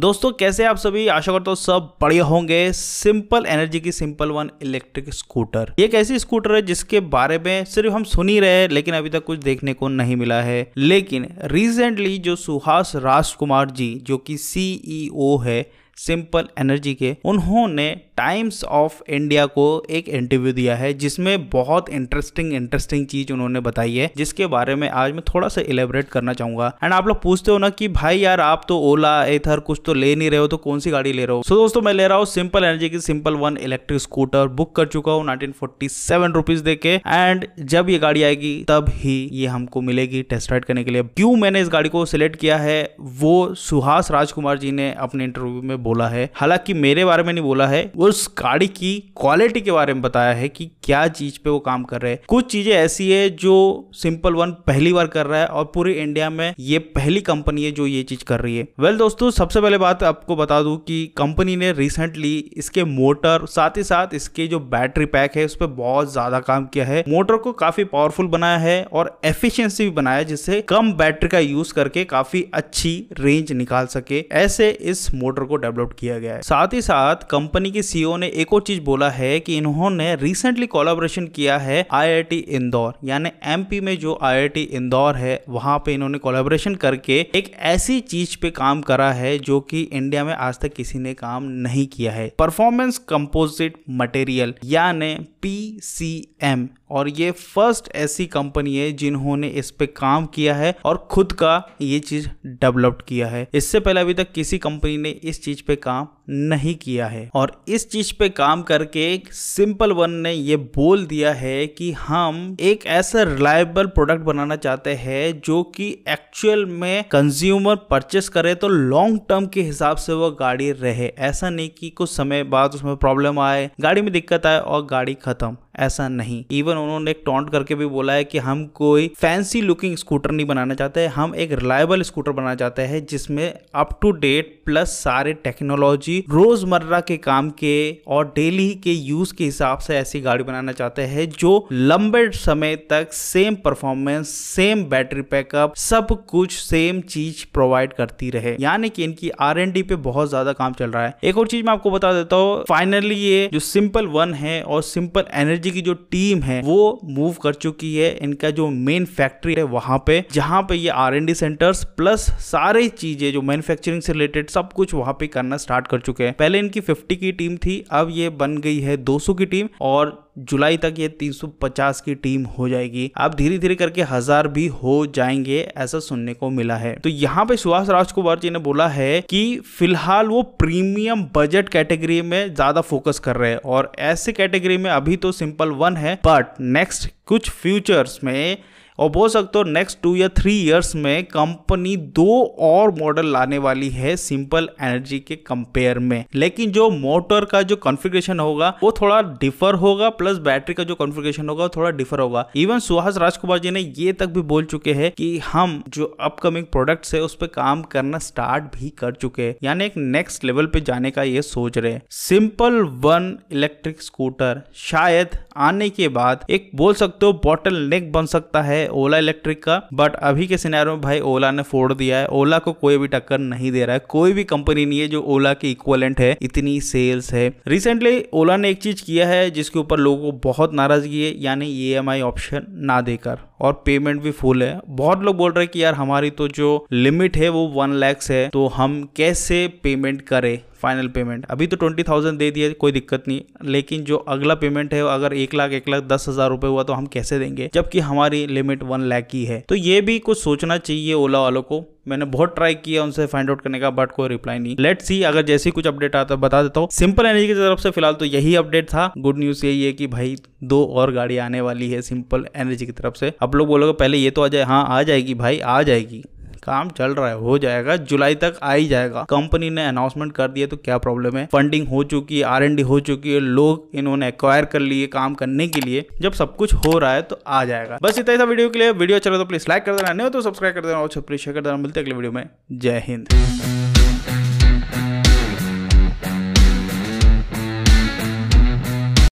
दोस्तों कैसे आप सभी आशा करता हूँ सब बढ़िया होंगे सिंपल एनर्जी की सिंपल वन इलेक्ट्रिक स्कूटर एक ऐसी स्कूटर है जिसके बारे में सिर्फ हम सुन ही रहे हैं लेकिन अभी तक कुछ देखने को नहीं मिला है लेकिन रिसेंटली जो सुहास राजकुमार जी जो कि सीईओ e है सिंपल एनर्जी के उन्होंने टाइम्स ऑफ इंडिया को एक इंटरव्यू दिया है जिसमें बहुत इंटरेस्टिंग इंटरेस्टिंग चीज उन्होंने बताई है जिसके बारे में आज मैं थोड़ा सा इलेबरेट करना चाहूंगा एंड आप लोग पूछते हो ना कि भाई यार आप तो ओला एथर कुछ तो ले नहीं रहे हो तो कौन सी गाड़ी ले रहे हो सो so, दोस्तों मैं ले रहा हूँ सिंपल एनर्जी की simple one electric scooter book कर चुका हूँ नाइनटीन फोर्टी सेवन रुपीज दे के एंड जब ये गाड़ी आएगी तब ही ये हमको मिलेगी टेस्ट राइड करने के लिए क्यों मैंने इस गाड़ी को सिलेक्ट किया है वो सुहास राजकुमार जी ने अपने इंटरव्यू में बोला है हालांकि मेरे बारे में नहीं बोला है वो उस गाड़ी की क्वालिटी के बारे में बताया है कि क्या चीज पे वो काम कर रहे हैं कुछ चीजें ऐसी है जो सिंपल वन पहली बार कर रहा है और पूरे इंडिया में ये पहली कंपनी है जो ये चीज कर रही है वेल well, दोस्तों सबसे पहले बात आपको बता दू की कंपनी ने रिसेंटली इसके मोटर साथ ही साथ इसके जो बैटरी पैक है उस पर बहुत ज्यादा काम किया है मोटर को काफी पावरफुल बनाया है और एफिशिएंसी भी बनाया जिससे कम बैटरी का यूज करके काफी अच्छी रेंज निकाल सके ऐसे इस मोटर को डेवलप आउट किया गया है साथ ही साथ कंपनी के सीईओ e ने एक और चीज बोला है कि इन्होंने रिसेंटली कोलाबोरेशन किया है आईआईटी इंदौर यानी एमपी में जो आईआईटी इंदौर है वहां पे इन्होंने कोलाबोरेशन करके एक ऐसी चीज पे काम करा है जो कि इंडिया में आज तक किसी ने काम नहीं किया है परफॉर्मेंस कंपोजिट मटेरियल यानी पीसीएम और ये फर्स्ट ऐसी कंपनी है जिन्होंने इस पे काम किया है और खुद का ये चीज डेवलप किया है इससे पहले अभी तक किसी कंपनी ने इस चीज pe k नहीं किया है और इस चीज पे काम करके सिंपल वन ने ये बोल दिया है कि हम एक ऐसा रिलायबल प्रोडक्ट बनाना चाहते हैं जो कि एक्चुअल में कंज्यूमर परचेस करे तो लॉन्ग टर्म के हिसाब से वो गाड़ी रहे ऐसा नहीं कि कुछ समय बाद उसमें प्रॉब्लम आए गाड़ी में दिक्कत आए और गाड़ी खत्म ऐसा नहीं इवन उन्होंने एक टॉन्ट करके भी बोला है कि हम कोई फैंसी लुकिंग स्कूटर नहीं बनाना चाहते हम एक रिलायबल स्कूटर बनाना चाहते हैं जिसमें अप टू डेट प्लस सारे टेक्नोलॉजी जी रोजमर्रा के काम के और डेली के यूज के हिसाब से ऐसी गाड़ी बनाना चाहते हैं जो लंबे समय तक same performance same battery backup सब कुछ सेम चीज प्रोवाइड करती रहे यानी कि इनकी आर एन पे बहुत ज्यादा काम चल रहा है एक और चीज मैं आपको बता देता हूँ फाइनली ये जो सिंपल वन है और सिंपल एनर्जी की जो टीम है वो मूव कर चुकी है इनका जो मेन फैक्ट्री है वहां पे जहां पे ये आर एन सेंटर्स प्लस सारी चीजें जो मैन्युफैक्चरिंग से रिलेटेड सब कुछ वहां पे करना स्टार्ट कर चुके हैं पहले इनकी 50 की टीम थी अब ये बन गई है 200 की टीम और जुलाई तक ये 350 की टीम हो जाएगी अब धीरे धीरे करके हजार भी हो जाएंगे ऐसा सुनने को मिला है तो यहाँ पे सुभाष राजकुमार जी ने बोला है कि फिलहाल वो प्रीमियम बजट कैटेगरी में ज्यादा फोकस कर रहे हैं और ऐसे कैटेगरी में अभी तो सिंपल वन है बट नेक्स्ट कुछ फ्यूचर्स में और बोल सकते हो नेक्स्ट टू या थ्री ईयर्स में कंपनी दो और मॉडल लाने वाली है सिंपल एनर्जी के कंपेयर में लेकिन जो मोटर का जो कॉन्फ़िगरेशन होगा वो थोड़ा डिफर होगा प्लस बैटरी का जो कॉन्फ़िगरेशन होगा वो थोड़ा डिफर होगा इवन सुहास राजकुमार जी ने ये तक भी बोल चुके हैं कि हम जो अपकमिंग प्रोडक्ट्स है उस पर काम करना स्टार्ट भी कर चुके हैं यानी एक नेक्स्ट लेवल पे जाने का ये सोच रहे हैं सिंपल वन इलेक्ट्रिक स्कूटर शायद आने के बाद एक बोल सकते हो बॉटल नेक बन सकता है ओला इलेक्ट्रिक का बट अभी के सिनेरियो में भाई ओला ने फोड़ दिया है ओला को कोई भी टक्कर नहीं दे रहा है कोई भी कंपनी नहीं है जो ओला के इक्वलेंट है इतनी सेल्स है रिसेंटली ओला ने एक चीज किया है जिसके ऊपर लोगों को बहुत नाराजगी है यानी ई e ऑप्शन ना देकर और पेमेंट भी फुल है बहुत लोग बोल रहे हैं कि यार हमारी तो जो लिमिट है वो वन लैक्स है तो हम कैसे पेमेंट करें फाइनल पेमेंट अभी तो ट्वेंटी थाउजेंड दे दिया कोई दिक्कत नहीं लेकिन जो अगला पेमेंट है अगर एक लाख एक लाख दस हज़ार रुपए हुआ तो हम कैसे देंगे जबकि हमारी लिमिट वन लैख की है तो ये भी कुछ सोचना चाहिए ओला वालों को मैंने बहुत ट्राई किया उनसे फाइंड आउट करने का बट कोई रिप्लाई नहीं लेट सी अगर जैसे कुछ अपडेट आता है बता देता हूँ सिंपल एनर्जी की तरफ से फिलहाल तो यही अपडेट था गुड न्यूज यही है कि भाई दो और गाड़ी आने वाली है सिंपल एनर्जी की तरफ से आप लोग बोलोगे पहले ये तो आ जाए हाँ आ जाएगी भाई आ जाएगी काम चल रहा है हो जाएगा जुलाई तक आ ही जाएगा कंपनी ने अनाउंसमेंट कर दिया तो क्या प्रॉब्लम है फंडिंग हो चुकी है आर हो चुकी है लोग इन्होंने एक्वायर कर लिए काम करने के लिए जब सब कुछ हो रहा है तो आ जाएगा बस इतना ही था वीडियो के लिए वीडियो चलो अच्छा तो प्लीज लाइक कर देना नहीं हो तो सब्सक्राइब कर देना और प्लीज शेयर कर देना मिलते अगले वीडियो में जय हिंद